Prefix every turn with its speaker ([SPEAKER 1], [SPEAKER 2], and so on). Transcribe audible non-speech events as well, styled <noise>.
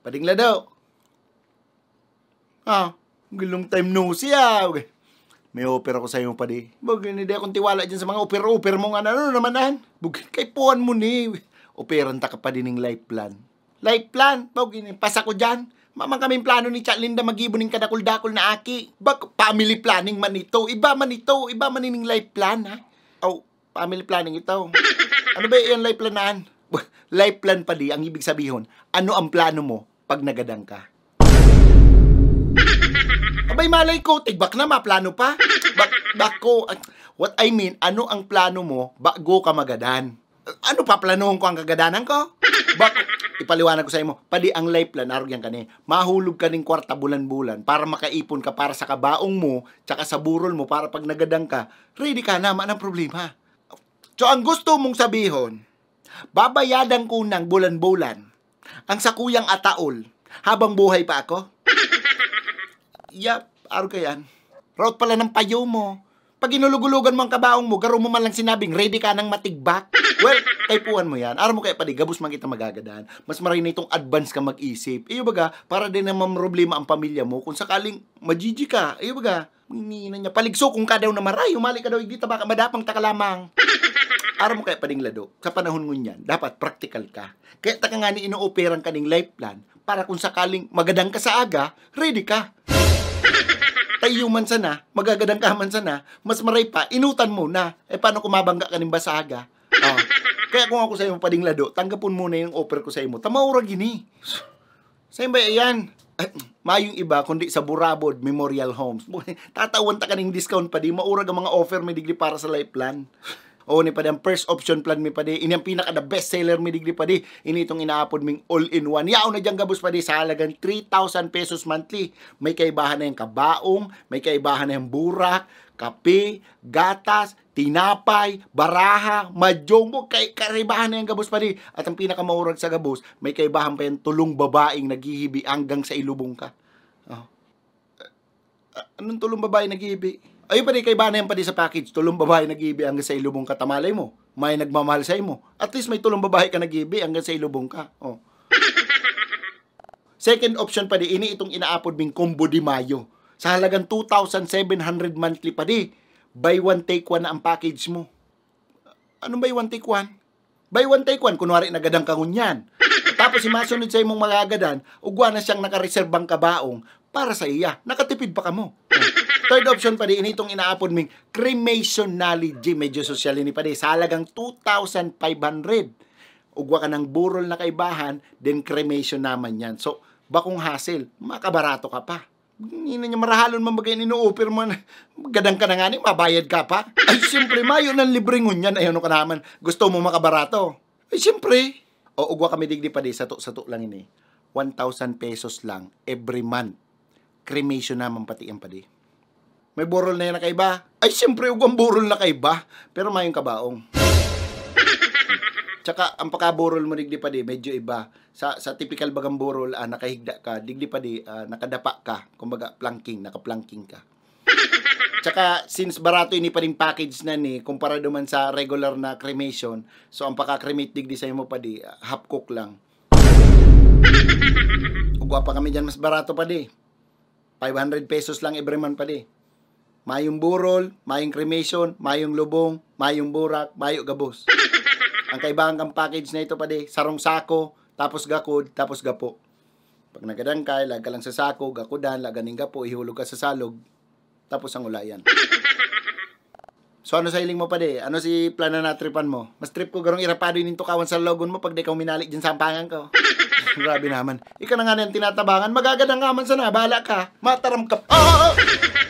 [SPEAKER 1] Padingla daw. Ah, gilong time no siya. Okay. May offer ako sa iyo pa di. Bag, hindi akong tiwala dyan sa mga oper-oper mo nga ano, na ano naman nahan. Bug, kay puan mo ni. Operan ta ka pa din ng life plan. Life plan? Bag, pasa ko dyan. Mama kaming plano ni Chatlinda magibuning kadakul-dakul na aki. Bak, family planning man ito. Iba man ito. Iba man ning life plan, ha? Oh, family planning ito. Ano ba yung life planan? <laughs> life plan pa di, ang ibig sabihin, ano ang plano mo pag nagadang ka. Abay malay ko, tigbak na maplano pa. Bak, bako, what I mean, ano ang plano mo bago ka magadan? Ano pa planuhon ko ang kagadanan ko? Bak, ipaliwanag ko sa imo, pali ang life plan, arog yan kani, mahulog ka ng kwarta bulan-bulan para makaipon ka para sa kabaong mo, tsaka sa burol mo para pag nagadang ka, ready ka naman ang problema. So ang gusto mong sabihon, babayadan ko ng bulan-bulan ang sakuyang ataol, habang buhay pa ako. <laughs> Yap, araw ka yan. Route pala ng payo mo. Pag inulugulugan mo ang kabaong mo, garo mo man lang sinabing ready ka ng matigbak. Well, taypuan mo yan. Araw mo kaya pali, gabos man kita magagadaan. Mas maray na itong advance ka mag-isip. Iyo baga, para din na problema ang pamilya mo kung sakaling majiji ka. Iyo baga, minina niya. Paligso kung ka daw na maray, humali ka daw, hindi ta baka madapang takalamang. <laughs> Araw mo kaya pading lado, sa panahon ngun niyan, dapat practical ka. Kaya taka nga ni inooperang kaning life plan para kung sakaling magadang ka sa aga, ready ka. <laughs> Tayo man sana, magagadang ka man sana, mas maray pa, inutan mo na. Eh paano kumabangga ka nimba sa aga? Oh. <laughs> Kaya kung ako sa iyo pading lado, tanggapon muna yung offer ko sa eh. iyo. Tamaura gini. Sa ba yan? Ay, ah, mayong iba, kundi sa Burabod Memorial Homes. Tatawan ta kaning discount pa di, maura ang mga offer may digli para sa life plan o ni pa ang first option plan mi pa di ini ang pinaka the best seller mi digdi pa di ini itong inaapod ming all in one Yao na diyang gabos pa di sa halagang 3,000 pesos monthly may kaibahan na yung kabaong may kaibahan na yung burak kape gatas tinapay, baraha, majombo, kay karibahan na yung gabos pa di. At ang pinakamahurag sa gabos, may kaibahan pa yung tulong babaeng naghihibi hanggang sa ilubong ka. Oh. Uh, anong tulong babae naghihibi? Ayun pa rin kay Banayan pa rin sa package. Tulong babae nag-iibi hanggang sa ilubong ka. Tamalay mo. May nagmamahal sa imo. At least may tulong babae ka nag-iibi hanggang sa ilubong ka. Oh. <laughs> Second option pa di, ini itong inaapod ming combo di Mayo. Sa halagang 2,700 monthly pa di, buy one take one na ang package mo. Anong buy one take one? Buy one take one, kunwari nagadang kangunyan. <laughs> Tapos imasunod sa imong magagadan, ugwa na siyang nakareserbang kabaong, para sa iya. Nakatipid pa kamo. Third option pa di, initong inaapod ming cremationology. Medyo sosyal ini pa di. Sa halagang 2,500. Ugwa ka ng burol na kaibahan, then cremation naman yan. So, bakong hassle, makabarato ka pa hindi niya marahalon man bagay inuuper man. Gadang ka na nga ni, mabayad ka pa. Ay, siyempre, mayo ng libreng yan. Ayun ka naman. Gusto mo makabarato. Ay, siyempre. O, ugwa kami digdi pa di, sa to, sa to lang ini. 1,000 pesos lang every month cremation naman pati ang padi. May burol na yan na kaiba? Ay, siyempre, huwag ang burol na kaiba. Pero mayong kabaong. <laughs> Tsaka, ang pakaburol mo digdi pa di, medyo iba. Sa, sa typical bagang burol, ah, nakahigda ka. Digdi pa di, ah, nakadapa ka. Kumbaga, planking, nakaplanking ka. <laughs> Tsaka, since barato ini pa rin package na ni, kumpara duman sa regular na cremation, so ang paka-cremate digdi sa'yo mo pa di, ah, half cook lang. <laughs> Ugwa pa kami dyan, mas barato pa di. 500 pesos lang every month pala eh. Mayong burol, mayong cremation, mayong lubong, mayong burak, mayo gabos. <laughs> Ang kaibahan kang package na ito pa pala eh, sarong sako, tapos gakod, tapos gapo. Pag nagadang ka, lag ka lang sa sako, gakodan, laganing gapo, ihulog ka sa salog, tapos ang ulayan. <laughs> So ano sa iling mo pa de? Ano si plana na tripan mo? Mas trip ko garong irapado yung tukawan sa logon mo pag di ka uminalik dyan sa ampangan ko. <laughs> Grabe naman. Ika na nga na yung tinatabangan. Magagad ang aman sana. Bala ka. Mataram ka. Oh! <laughs>